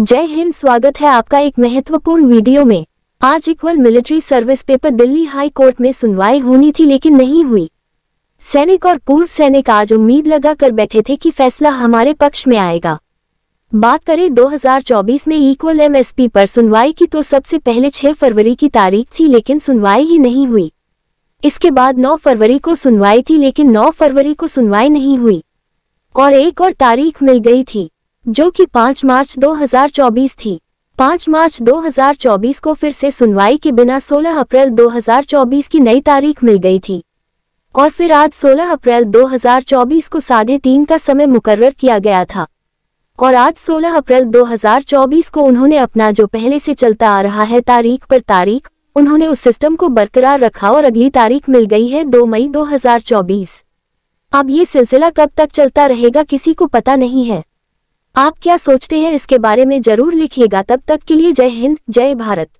जय हिंद स्वागत है आपका एक महत्वपूर्ण वीडियो में आज equal military service paper Delhi high court में सुनवाई होनी थी लेकिन नहीं हुई सैनिक और पूर्व सैनिक आज उम्मीद लगा कर बैठे थे कि फैसला हमारे पक्ष में आएगा बात करें 2024 में इक्वल एमएसपी पर सुनवाई की तो सबसे पहले 6 फरवरी की तारीख थी लेकिन सुनवाई ही नहीं हुई इसके बाद नौ फरवरी को सुनवाई थी लेकिन नौ फरवरी को सुनवाई नहीं हुई और एक और तारीख मिल गई थी जो कि 5 मार्च 2024 थी 5 मार्च 2024 को फिर से सुनवाई के बिना 16 अप्रैल 2024 की नई तारीख मिल गई थी और फिर आज 16 अप्रैल 2024 को साढ़े तीन का समय मुकर्र किया गया था और आज 16 अप्रैल 2024 को उन्होंने अपना जो पहले से चलता आ रहा है तारीख पर तारीख उन्होंने उस सिस्टम को बरकरार रखा और अगली तारीख मिल गई है 2 मई 2024। अब ये सिलसिला कब तक चलता रहेगा किसी को पता नहीं है आप क्या सोचते हैं इसके बारे में जरूर लिखिएगा तब तक के लिए जय हिंद जय भारत